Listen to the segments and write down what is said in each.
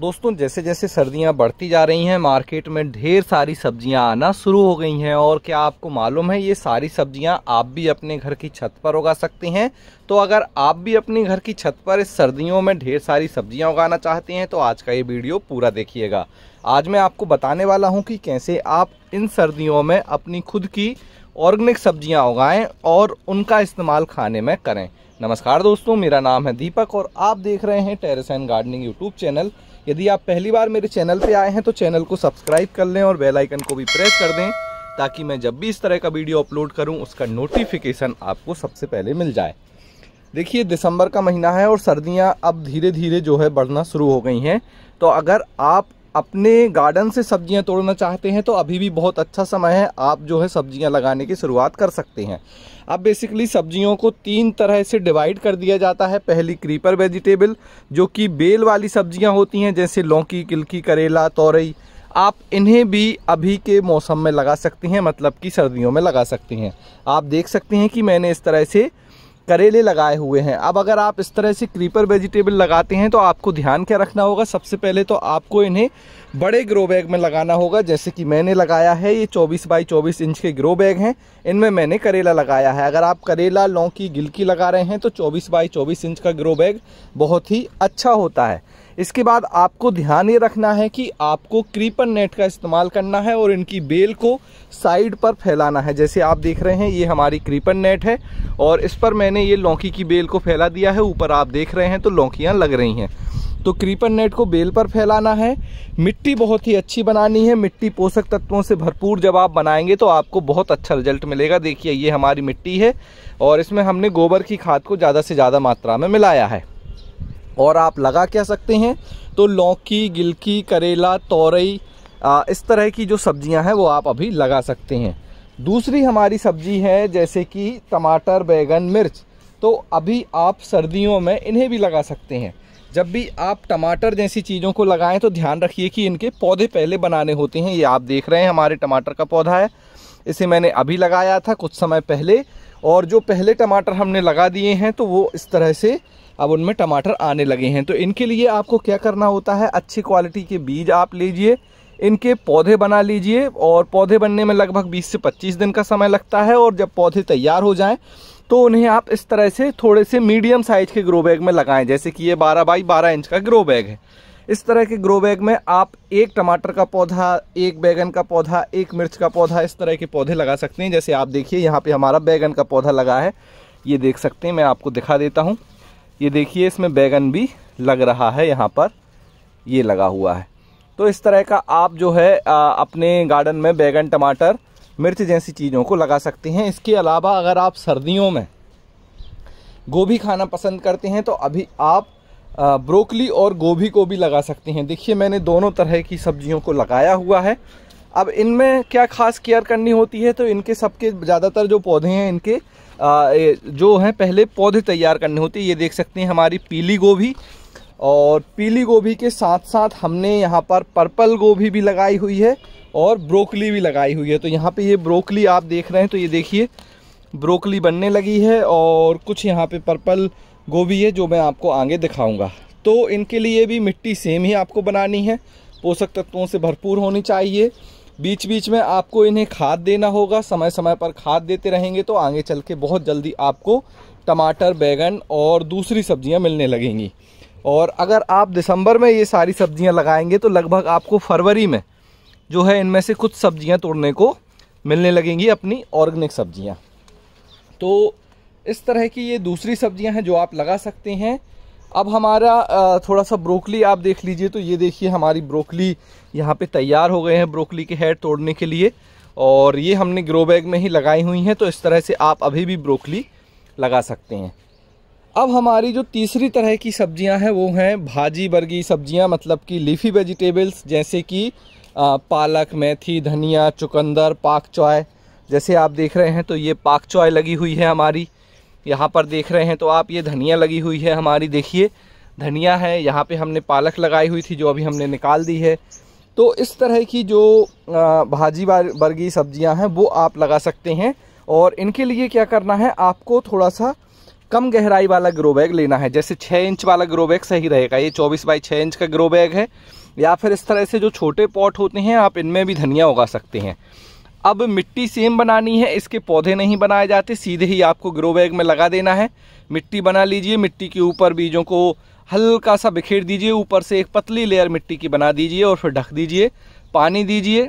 दोस्तों जैसे जैसे सर्दियां बढ़ती जा रही हैं मार्केट में ढेर सारी सब्जियां आना शुरू हो गई हैं और क्या आपको मालूम है ये सारी सब्जियां आप भी अपने घर की छत पर उगा सकते हैं तो अगर आप भी अपने घर की छत पर इस सर्दियों में ढेर सारी सब्जियां उगाना चाहते हैं तो आज का ये वीडियो पूरा देखिएगा आज मैं आपको बताने वाला हूँ कि कैसे आप इन सर्दियों में अपनी खुद की ऑर्गेनिक सब्जियाँ उगाएँ और उनका इस्तेमाल खाने में करें नमस्कार दोस्तों मेरा नाम है दीपक और आप देख रहे हैं terrace and gardening YouTube channel यदि आप पहली बार मेरे चैनल पे आए हैं तो चैनल को सब्सक्राइब कर लें और बेल आइकन को भी प्रेस कर दें ताकि मैं जब भी इस तरह का वीडियो अपलोड करूं उसका नोटिफिकेशन आपको सबसे पहले मिल जाए देखिए दिसंबर का महीना है और सर्दियां अब धीरे धीरे जो है बढ़ना शुरू हो गई हैं तो अगर आप अपने गार्डन से सब्जियां तोड़ना चाहते हैं तो अभी भी बहुत अच्छा समय है आप जो है सब्जियां लगाने की शुरुआत कर सकते हैं अब बेसिकली सब्जियों को तीन तरह से डिवाइड कर दिया जाता है पहली क्रीपर वेजिटेबल जो कि बेल वाली सब्जियां होती हैं जैसे लौकी किलकी करेला तोरई आप इन्हें भी अभी के मौसम में लगा सकते हैं मतलब कि सर्दियों में लगा सकते हैं आप देख सकते हैं कि मैंने इस तरह से करेले लगाए हुए हैं अब अगर आप इस तरह से क्रीपर वेजिटेबल लगाते हैं तो आपको ध्यान क्या रखना होगा सबसे पहले तो आपको इन्हें बड़े ग्रो बैग में लगाना होगा जैसे कि मैंने लगाया है ये 24 बाई 24 इंच के ग्रो बैग हैं इनमें मैंने करेला लगाया है अगर आप करेला लौकी गिलकी लगा रहे हैं तो चौबीस बाई चौबीस इंच का ग्रो बैग बहुत ही अच्छा होता है इसके बाद आपको ध्यान ये रखना है कि आपको क्रीपर नेट का इस्तेमाल करना है और इनकी बेल को साइड पर फैलाना है जैसे आप देख रहे हैं ये हमारी क्रीपर नेट है और इस पर मैंने ये लौकी की बेल को फैला दिया है ऊपर आप देख रहे हैं तो लौकियाँ लग रही हैं तो क्रीपर नेट को बेल पर फैलाना है मिट्टी बहुत ही अच्छी बनानी है मिट्टी पोषक तत्वों से भरपूर जब आप बनाएंगे तो आपको बहुत अच्छा रिजल्ट मिलेगा देखिए ये हमारी मिट्टी है और इसमें हमने गोबर की खाद को ज़्यादा से ज़्यादा मात्रा में मिलाया है और आप लगा क्या सकते हैं तो लौकी गिलकी करेला तोरई इस तरह की जो सब्जियां हैं वो आप अभी लगा सकते हैं दूसरी हमारी सब्जी है जैसे कि टमाटर बैगन मिर्च तो अभी आप सर्दियों में इन्हें भी लगा सकते हैं जब भी आप टमाटर जैसी चीज़ों को लगाएं तो ध्यान रखिए कि इनके पौधे पहले बनाने होते हैं ये आप देख रहे हैं हमारे टमाटर का पौधा है इसे मैंने अभी लगाया था कुछ समय पहले और जो पहले टमाटर हमने लगा दिए हैं तो वो इस तरह से अब उनमें टमाटर आने लगे हैं तो इनके लिए आपको क्या करना होता है अच्छी क्वालिटी के बीज आप लीजिए इनके पौधे बना लीजिए और पौधे बनने में लगभग 20 से 25 दिन का समय लगता है और जब पौधे तैयार हो जाएं तो उन्हें आप इस तरह से थोड़े से मीडियम साइज के ग्रो बैग में लगाएं जैसे कि ये 12 बाई 12 इंच का ग्रो बैग है इस तरह के ग्रो बैग में आप एक टमाटर का पौधा एक बैगन का पौधा एक मिर्च का पौधा इस तरह के पौधे लगा सकते हैं जैसे आप देखिए यहाँ पर हमारा बैगन का पौधा लगा है ये देख सकते हैं मैं आपको दिखा देता हूँ ये देखिए इसमें बैगन भी लग रहा है यहाँ पर ये लगा हुआ है तो इस तरह का आप जो है आ, अपने गार्डन में बैगन टमाटर मिर्च जैसी चीज़ों को लगा सकते हैं इसके अलावा अगर आप सर्दियों में गोभी खाना पसंद करते हैं तो अभी आप ब्रोकली और गोभी को भी लगा सकते हैं देखिए मैंने दोनों तरह की सब्जियों को लगाया हुआ है अब इनमें क्या खास केयर करनी होती है तो इनके सबके ज़्यादातर जो पौधे हैं इनके जो है पहले पौधे तैयार करने होते हैं ये देख सकते हैं हमारी पीली गोभी और पीली गोभी के साथ साथ हमने यहाँ पर पर्पल गोभी भी लगाई हुई है और ब्रोकली भी लगाई हुई है तो यहाँ पे ये ब्रोकली आप देख रहे हैं तो ये देखिए ब्रोकली बनने लगी है और कुछ यहाँ पे पर्पल गोभी है जो मैं आपको आगे दिखाऊंगा तो इनके लिए भी मिट्टी सेम ही आपको बनानी है पोषक तत्वों से भरपूर होनी चाहिए बीच बीच में आपको इन्हें खाद देना होगा समय समय पर खाद देते रहेंगे तो आगे चल के बहुत जल्दी आपको टमाटर बैगन और दूसरी सब्जियां मिलने लगेंगी और अगर आप दिसंबर में ये सारी सब्जियां लगाएंगे तो लगभग आपको फरवरी में जो है इनमें से कुछ सब्जियां तोड़ने को मिलने लगेंगी अपनी ऑर्गेनिक सब्जियां तो इस तरह की ये दूसरी सब्जियां हैं जो आप लगा सकते हैं अब हमारा थोड़ा सा ब्रोकली आप देख लीजिए तो ये देखिए हमारी ब्रोकली यहाँ पे तैयार हो गए हैं ब्रोकली के हेड तोड़ने के लिए और ये हमने ग्रो बैग में ही लगाई हुई हैं तो इस तरह से आप अभी भी ब्रोकली लगा सकते हैं अब हमारी जो तीसरी तरह की सब्जियां हैं वो हैं भाजी वर्गीय सब्जियां मतलब कि लीफी वेजिटेबल्स जैसे कि पालक मेथी धनिया चुकंदर पाक चॉय जैसे आप देख रहे हैं तो ये पाक चॉय लगी हुई है हमारी यहाँ पर देख रहे हैं तो आप ये धनिया लगी हुई है हमारी देखिए धनिया है यहाँ पे हमने पालक लगाई हुई थी जो अभी हमने निकाल दी है तो इस तरह की जो भाजी वर्गी सब्जियाँ हैं वो आप लगा सकते हैं और इनके लिए क्या करना है आपको थोड़ा सा कम गहराई वाला ग्रो बैग लेना है जैसे छः इंच वाला ग्रो बैग सही रहेगा ये चौबीस बाई छः इंच का ग्रो बैग है या फिर इस तरह से जो छोटे पॉट होते हैं आप इनमें भी धनिया उगा सकते हैं अब मिट्टी सेम बनानी है इसके पौधे नहीं बनाए जाते सीधे ही आपको ग्रो बैग में लगा देना है मिट्टी बना लीजिए मिट्टी के ऊपर बीजों को हल्का सा बिखेर दीजिए ऊपर से एक पतली लेयर मिट्टी की बना दीजिए और फिर ढक दीजिए पानी दीजिए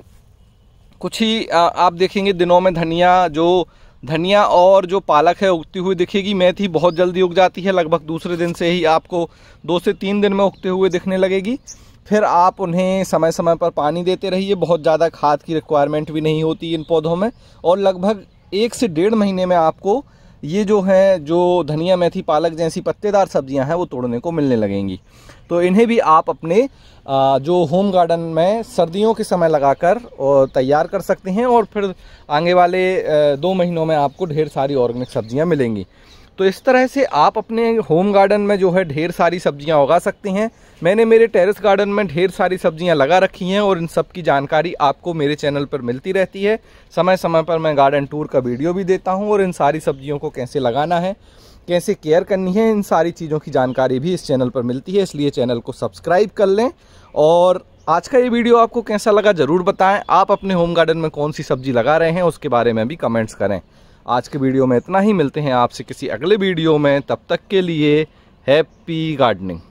कुछ ही आप देखेंगे दिनों में धनिया जो धनिया और जो पालक है उगती हुई दिखेगी मेथी बहुत जल्दी उग जाती है लगभग दूसरे दिन से ही आपको दो से तीन दिन में उगते हुए दिखने लगेगी फिर आप उन्हें समय समय पर पानी देते रहिए बहुत ज़्यादा खाद की रिक्वायरमेंट भी नहीं होती इन पौधों में और लगभग एक से डेढ़ महीने में आपको ये जो है जो धनिया मेथी पालक जैसी पत्तेदार सब्जियां हैं वो तोड़ने को मिलने लगेंगी तो इन्हें भी आप अपने जो होम गार्डन में सर्दियों के समय लगाकर और तैयार कर सकते हैं और फिर आगे वाले दो महीनों में आपको ढेर सारी ऑर्गेनिक सब्जियां मिलेंगी तो इस तरह से आप अपने होम गार्डन में जो है ढेर सारी सब्जियां उगा सकते हैं मैंने मेरे टेरेस गार्डन में ढेर सारी सब्जियां लगा रखी हैं और इन सब की जानकारी आपको मेरे चैनल पर मिलती रहती है समय समय पर मैं गार्डन टूर का वीडियो भी देता हूँ और इन सारी सब्जियों को कैसे लगाना है कैसे केयर करनी है इन सारी चीज़ों की जानकारी भी इस चैनल पर मिलती है इसलिए चैनल को सब्सक्राइब कर लें और आज का ये वीडियो आपको कैसा लगा ज़रूर बताएं आप अपने होम गार्डन में कौन सी सब्जी लगा रहे हैं उसके बारे में भी कमेंट्स करें आज के वीडियो में इतना ही मिलते हैं आपसे किसी अगले वीडियो में तब तक के लिए हैप्पी गार्डनिंग